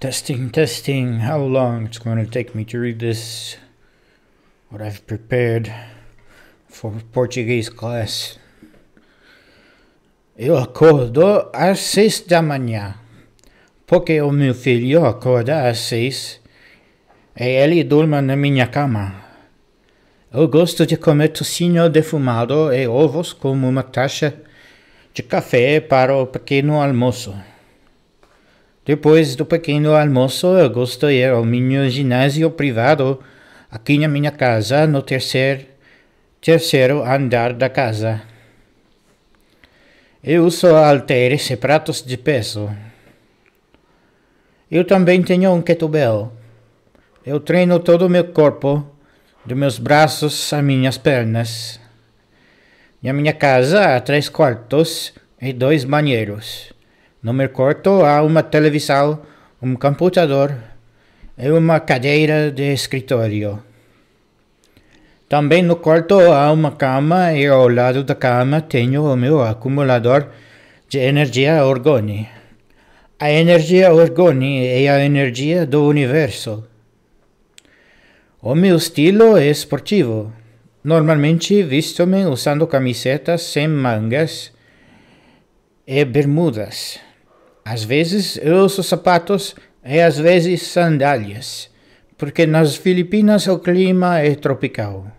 Testing, testing, how long it's going to take me to read this, what I've prepared for Portuguese class. Eu acordo às seis da manhã, porque o meu filho acorda às seis e ele dorme na minha cama. Eu gosto de comer tocinho defumado e ovos como uma taxa de café para o pequeno almoço. Depois do pequeno almoço, eu gosto de ir ao meu ginásio privado, aqui na minha casa, no terceiro, terceiro andar da casa. Eu uso halteres e pratos de peso. Eu também tenho um kettlebell. Eu treino todo o meu corpo, de meus braços às minhas pernas. Na minha casa há três quartos e dois banheiros. No meu quarto há uma televisão, um computador e uma cadeira de escritório. Também no quarto há uma cama e ao lado da cama tenho o meu acumulador de energia orgone. A energia orgone é a energia do universo. O meu estilo é esportivo. Normalmente visto-me usando camisetas sem mangas e bermudas. Às vezes eu uso sapatos e às vezes sandálias, porque nas Filipinas o clima é tropical.